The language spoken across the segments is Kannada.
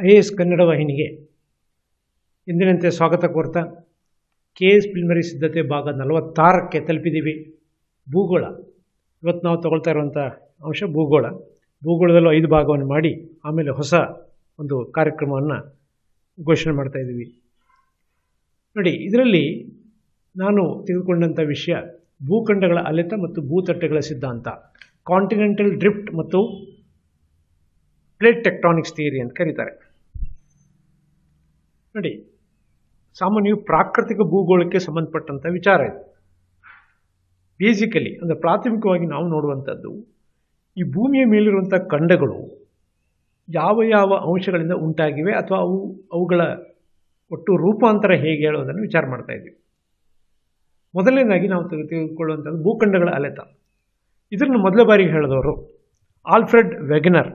ಐ ಎ ಎಸ್ ಕನ್ನಡ ವಾಹಿನಿಗೆ ಎಂದಿನಂತೆ ಸ್ವಾಗತ ಕೋರ್ತಾ ಕೆ ಎಸ್ ಪಿಲ್ಮರಿ ಸಿದ್ಧತೆ ಭಾಗ ನಲವತ್ತಾರಕ್ಕೆ ತಲುಪಿದ್ದೀವಿ ಭೂಗೋಳ ಇವತ್ತು ನಾವು ತಗೊಳ್ತಾ ಇರುವಂಥ ಅಂಶ ಭೂಗೋಳ ಭೂಗೋಳದಲ್ಲೂ ಐದು ಭಾಗವನ್ನು ಮಾಡಿ ಆಮೇಲೆ ಹೊಸ ಒಂದು ಕಾರ್ಯಕ್ರಮವನ್ನು ಘೋಷಣೆ ಇದ್ದೀವಿ ನೋಡಿ ಇದರಲ್ಲಿ ನಾನು ತೆಗೆದುಕೊಂಡಂಥ ವಿಷಯ ಭೂಖಂಡಗಳ ಅಲೆತ ಮತ್ತು ಭೂತಟ್ಟೆಗಳ ಸಿದ್ಧಾಂತ ಕಾಂಟಿನೆಂಟಲ್ ಡ್ರಿಫ್ಟ್ ಮತ್ತು ಪ್ಲೇಟ್ ಟೆಕ್ಟಾನಿಕ್ಸ್ ಥಿಯರಿ ಅಂತ ಕರೀತಾರೆ ನೋಡಿ ಸಾಮಾನ್ಯ ಪ್ರಾಕೃತಿಕ ಭೂಗೋಳಕ್ಕೆ ಸಂಬಂಧಪಟ್ಟಂಥ ವಿಚಾರ ಇದು ಬೇಸಿಕಲಿ ಅಂದರೆ ಪ್ರಾಥಮಿಕವಾಗಿ ನಾವು ನೋಡುವಂಥದ್ದು ಈ ಭೂಮಿಯ ಮೇಲಿರುವಂಥ ಖಂಡಗಳು ಯಾವ ಯಾವ ಅಂಶಗಳಿಂದ ಉಂಟಾಗಿವೆ ಅಥವಾ ಅವು ಅವುಗಳ ಒಟ್ಟು ರೂಪಾಂತರ ಹೇಗೆ ಹೇಳೋದನ್ನು ವಿಚಾರ ಮಾಡ್ತಾ ಇದ್ದೀವಿ ಮೊದಲನೇದಾಗಿ ನಾವು ತೆಗೆದುಕೊಳ್ಳುವಂಥದ್ದು ಭೂಖಂಡಗಳ ಅಲೆತ ಇದನ್ನು ಮೊದಲ ಬಾರಿಗೆ ಹೇಳಿದವರು ಆಲ್ಫ್ರೆಡ್ ವೆಗ್ನರ್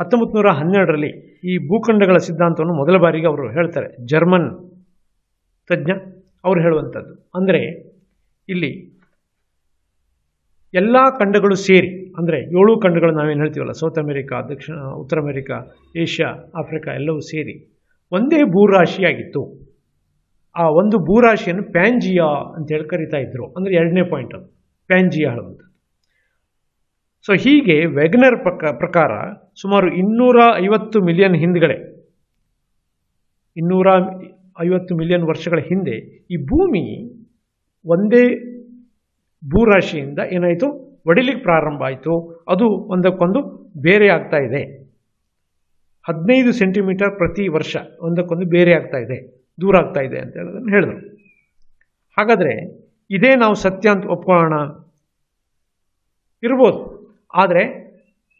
ಹತ್ತೊಂಬತ್ತು ನೂರ ಹನ್ನೆರಡರಲ್ಲಿ ಈ ಭೂಖಂಡಗಳ ಸಿದ್ಧಾಂತವನ್ನು ಮೊದಲ ಬಾರಿಗೆ ಅವರು ಹೇಳ್ತಾರೆ ಜರ್ಮನ್ ತಜ್ಞ ಅವರು ಹೇಳುವಂಥದ್ದು ಅಂದರೆ ಇಲ್ಲಿ ಎಲ್ಲ ಖಂಡಗಳು ಸೇರಿ ಅಂದರೆ ಏಳು ಖಂಡಗಳು ನಾವೇನು ಹೇಳ್ತೀವಲ್ಲ ಸೌತ್ ಅಮೆರಿಕಾ ದಕ್ಷಿಣ ಉತ್ತರ ಅಮೆರಿಕಾ ಏಷ್ಯಾ ಆಫ್ರಿಕಾ ಎಲ್ಲವೂ ಸೇರಿ ಒಂದೇ ಭೂರಾಶಿಯಾಗಿತ್ತು ಆ ಒಂದು ಭೂರಾಶಿಯನ್ನು ಪ್ಯಾಂಜಿಯಾ ಅಂತೇಳಿ ಕರಿತಾ ಇದ್ದರು ಅಂದರೆ ಎರಡನೇ ಪಾಯಿಂಟ್ ಅದು ಪ್ಯಾಂಜಿಯಾ ಹೇಳುವಂಥದ್ದು ಸೊ ಹೀಗೆ ವೆಗ್ನರ್ ಪ್ರಕಾರ ಸುಮಾರು ಇನ್ನೂರ ಐವತ್ತು ಮಿಲಿಯನ್ ಹಿಂದ್ಗಡೆ ಇನ್ನೂರ ಐವತ್ತು ಮಿಲಿಯನ್ ವರ್ಷಗಳ ಹಿಂದೆ ಈ ಭೂಮಿ ಒಂದೇ ಭೂರಾಶಿಯಿಂದ ಏನಾಯಿತು ಒಡಿಲಿಕ್ಕೆ ಪ್ರಾರಂಭ ಆಯಿತು ಅದು ಒಂದಕ್ಕೊಂದು ಬೇರೆ ಆಗ್ತಾ ಇದೆ ಹದಿನೈದು ಸೆಂಟಿಮೀಟರ್ ಪ್ರತಿ ವರ್ಷ ಒಂದಕ್ಕೊಂದು ಬೇರೆ ಆಗ್ತಾ ಇದೆ ದೂರ ಆಗ್ತಾ ಇದೆ ಅಂತ ಹೇಳೋದನ್ನು ಹೇಳಿದರು ಹಾಗಾದರೆ ಇದೇ ನಾವು ಸತ್ಯ ಅಂತ ಒಪ್ಕೊಳ್ಳೋಣ ಇರ್ಬೋದು ಆದರೆ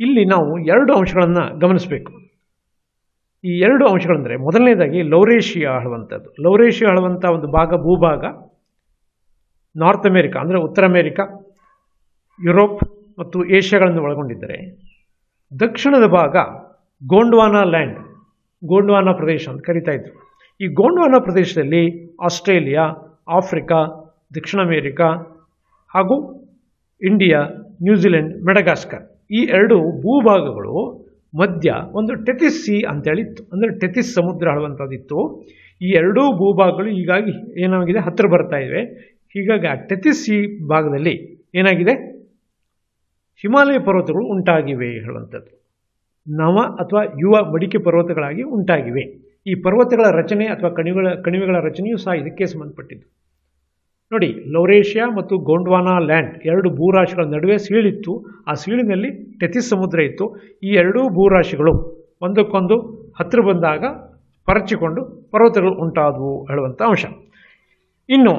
ಇಲ್ಲಿ ನಾವು ಎರಡು ಅಂಶಗಳನ್ನು ಗಮನಿಸಬೇಕು ಈ ಎರಡು ಅಂಶಗಳಂದರೆ ಮೊದಲನೇದಾಗಿ ಲೌರೇಷಿಯಾ ಹೇಳುವಂಥದ್ದು ಲೌರೇಷಿಯಾ ಹೇಳುವಂಥ ಒಂದು ಭಾಗ ಭೂಭಾಗ ನಾರ್ತ್ ಅಮೇರಿಕಾ ಅಂದರೆ ಉತ್ತರ ಅಮೇರಿಕಾ ಯುರೋಪ್ ಮತ್ತು ಏಷ್ಯಾಗಳನ್ನು ಒಳಗೊಂಡಿದ್ದರೆ ದಕ್ಷಿಣದ ಭಾಗ ಗೋಂಡ್ವಾನಾ ಲ್ಯಾಂಡ್ ಗೋಂಡ್ವಾನಾ ಪ್ರದೇಶ ಅಂತ ಕರಿತಾ ಇದ್ರು ಈ ಗೋಂಡ್ವಾನಾ ಪ್ರದೇಶದಲ್ಲಿ ಆಸ್ಟ್ರೇಲಿಯಾ ಆಫ್ರಿಕಾ ದಕ್ಷಿಣ ಅಮೇರಿಕಾ ಹಾಗೂ ಇಂಡಿಯಾ ನ್ಯೂಜಿಲೆಂಡ್ ಮೆಡಗಾಸ್ಕರ್ ಈ ಎರಡು ಭೂಭಾಗಗಳು ಮಧ್ಯ ಒಂದು ಟೆತಿಸ್ ಸಿ ಅಂತೇಳಿತ್ತು ಅಂದರೆ ಟೆತಿಸ್ ಸಮುದ್ರ ಹೇಳುವಂಥದ್ದಿತ್ತು ಈ ಎರಡೂ ಭೂಭಾಗಗಳು ಹೀಗಾಗಿ ಏನಾಗಿದೆ ಹತ್ತಿರ ಬರ್ತಾ ಇವೆ ಹೀಗಾಗಿ ಆ ಟೆತಿಸ್ ಸಿ ಭಾಗದಲ್ಲಿ ಏನಾಗಿದೆ ಹಿಮಾಲಯ ಪರ್ವತಗಳು ಉಂಟಾಗಿವೆ ಹೇಳುವಂಥದ್ದು ನವ ಅಥವಾ ಯುವ ಮಡಿಕೆ ಪರ್ವತಗಳಾಗಿ ಉಂಟಾಗಿವೆ ಈ ಪರ್ವತಗಳ ರಚನೆ ಅಥವಾ ಕಣಿವೆಗಳ ಕಣಿವೆಗಳ ರಚನೆಯೂ ಸಹ ಇದಕ್ಕೆ ಸಂಬಂಧಪಟ್ಟಿದ್ದು ನೋಡಿ ಲೌರೇಷಿಯಾ ಮತ್ತು ಗೋಂಡ್ವಾನಾ ಲ್ಯಾಂಡ್ ಎರಡು ಭೂರಾಶಿಗಳ ನಡುವೆ ಸೀಳಿತ್ತು ಆ ಸೀಳಿನಲ್ಲಿ ಟೆಥಿಸ್ ಸಮುದ್ರ ಇತ್ತು ಈ ಎರಡೂ ಭೂರಾಶಿಗಳು ಒಂದಕ್ಕೊಂದು ಹತ್ತಿರ ಬಂದಾಗ ಪರಚಿಕೊಂಡು ಪರ್ವತಗಳು ಉಂಟಾದವು ಹೇಳುವಂಥ ಅಂಶ ಇನ್ನು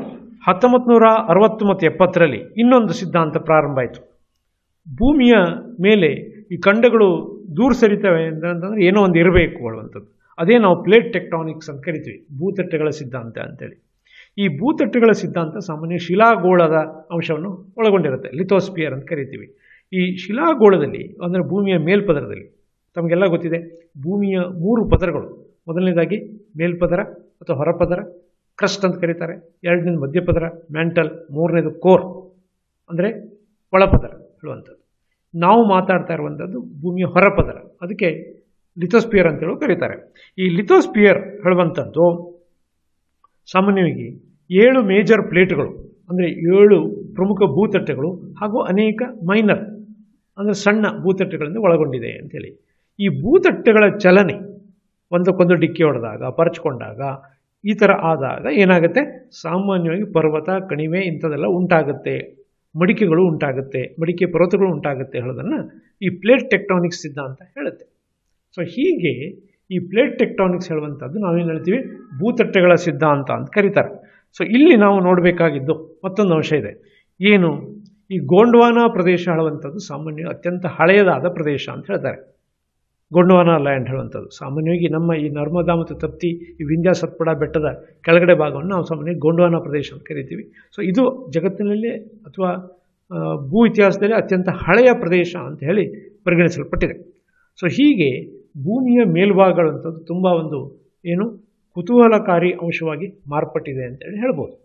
ಹತ್ತೊಂಬತ್ತು ನೂರ ಅರವತ್ತು ಮತ್ತು ಎಪ್ಪತ್ತರಲ್ಲಿ ಇನ್ನೊಂದು ಸಿದ್ಧಾಂತ ಪ್ರಾರಂಭ ಆಯಿತು ಭೂಮಿಯ ಮೇಲೆ ಈ ಖಂಡಗಳು ದೂರ ಸರಿತವೆ ಅಂತಂದರೆ ಏನೋ ಒಂದು ಇರಬೇಕು ಹೇಳುವಂಥದ್ದು ಅದೇ ನಾವು ಪ್ಲೇಟ್ ಟೆಕ್ಟಾನಿಕ್ಸ್ ಅಂತ ಕರಿತೀವಿ ಭೂತಟ್ಟೆಗಳ ಸಿದ್ಧಾಂತ ಅಂತೇಳಿ ಈ ಭೂತಟ್ಟುಗಳ ಸಿದ್ಧಾಂತ ಸಾಮಾನ್ಯ ಶಿಲಾಗೋಳದ ಅಂಶವನ್ನು ಒಳಗೊಂಡಿರುತ್ತೆ ಲಿಥೋಸ್ಪಿಯರ್ ಅಂತ ಕರಿತೀವಿ ಈ ಶಿಲಾಗೋಳದಲ್ಲಿ ಅಂದರೆ ಭೂಮಿಯ ಮೇಲ್ಪದರದಲ್ಲಿ ತಮಗೆಲ್ಲ ಗೊತ್ತಿದೆ ಭೂಮಿಯ ಮೂರು ಪದರಗಳು ಮೊದಲನೇದಾಗಿ ಮೇಲ್ಪದರ ಅಥವಾ ಹೊರಪದರ ಕ್ರಸ್ಟ್ ಅಂತ ಕರೀತಾರೆ ಎರಡನೇದು ಮಧ್ಯಪದರ ಮ್ಯಾಂಟಲ್ ಮೂರನೇದು ಕೋರ್ ಅಂದರೆ ಒಳಪದರ ಹೇಳುವಂಥದ್ದು ನಾವು ಮಾತಾಡ್ತಾ ಇರುವಂಥದ್ದು ಭೂಮಿಯ ಹೊರಪದರ ಅದಕ್ಕೆ ಲಿಥೋಸ್ಪಿಯರ್ ಅಂತೇಳಿ ಕರೀತಾರೆ ಈ ಲಿಥೋಸ್ಪಿಯರ್ ಹೇಳುವಂಥದ್ದು ಸಾಮಾನ್ಯವಾಗಿ ಏಳು ಮೇಜರ್ ಪ್ಲೇಟ್ಗಳು ಅಂದರೆ ಏಳು ಪ್ರಮುಖ ಭೂತಟ್ಟೆಗಳು ಹಾಗೂ ಅನೇಕ ಮೈನರ್ ಅಂದರೆ ಸಣ್ಣ ಭೂತಟ್ಟೆಗಳನ್ನು ಒಳಗೊಂಡಿದೆ ಅಂಥೇಳಿ ಈ ಭೂತಟ್ಟೆಗಳ ಚಲನೆ ಒಂದಕ್ಕೊಂದು ಡಿಕ್ಕಿ ಹೊಡೆದಾಗ ಪರಚಿಕೊಂಡಾಗ ಈ ಥರ ಆದಾಗ ಏನಾಗುತ್ತೆ ಸಾಮಾನ್ಯವಾಗಿ ಪರ್ವತ ಕಣಿವೆ ಇಂಥದೆಲ್ಲ ಉಂಟಾಗುತ್ತೆ ಮಡಿಕೆಗಳು ಉಂಟಾಗುತ್ತೆ ಮಡಿಕೆ ಪರ್ವತಗಳು ಉಂಟಾಗುತ್ತೆ ಹೇಳೋದನ್ನು ಈ ಪ್ಲೇಟ್ ಟೆಕ್ಟಾನಿಕ್ಸ್ ಅಂತ ಹೇಳುತ್ತೆ ಸೊ ಹೀಗೆ ಈ ಪ್ಲೇಟ್ ಟೆಕ್ಟಾನಿಕ್ಸ್ ಹೇಳುವಂಥದ್ದು ನಾವೇನು ಹೇಳ್ತೀವಿ ಭೂತಟ್ಟೆಗಳ ಸಿದ್ಧಾಂತ ಅಂತ ಕರೀತಾರೆ ಸೊ ಇಲ್ಲಿ ನಾವು ನೋಡಬೇಕಾಗಿದ್ದು ಮತ್ತೊಂದು ಅಂಶ ಇದೆ ಏನು ಈ ಗೋಂಡ್ವಾನ ಪ್ರದೇಶ ಹೇಳುವಂಥದ್ದು ಸಾಮಾನ್ಯ ಅತ್ಯಂತ ಹಳೆಯದಾದ ಪ್ರದೇಶ ಅಂತ ಹೇಳ್ತಾರೆ ಗೋಂಡ್ವಾನ ಲ್ಯಾಂಡ್ ಹೇಳುವಂಥದ್ದು ಸಾಮಾನ್ಯವಾಗಿ ನಮ್ಮ ಈ ನರ್ಮದಾ ಮತ್ತು ತಪ್ತಿ ಈ ವಿಂಧ್ಯ ಸತ್ಪಡ ಬೆಟ್ಟದ ಕೆಳಗಡೆ ಭಾಗವನ್ನು ನಾವು ಸಾಮಾನ್ಯವಾಗಿ ಗೋಂಡ್ವಾನ ಪ್ರದೇಶ ಅಂತ ಕರಿತೀವಿ ಸೊ ಇದು ಜಗತ್ತಿನಲ್ಲಿ ಅಥವಾ ಭೂ ಇತಿಹಾಸದಲ್ಲಿ ಅತ್ಯಂತ ಹಳೆಯ ಪ್ರದೇಶ ಅಂತ ಹೇಳಿ ಪರಿಗಣಿಸಲ್ಪಟ್ಟಿದೆ ಸೊ ಹೀಗೆ ಭೂಮಿಯ ಮೇಲ್ಭಾಗಗಳಂಥದ್ದು ತುಂಬ ಒಂದು ಏನು ಕುತೂಹಲಕಾರಿ ಅಂಶವಾಗಿ ಮಾರ್ಪಟ್ಟಿದೆ ಅಂತೇಳಿ ಹೇಳ್ಬೋದು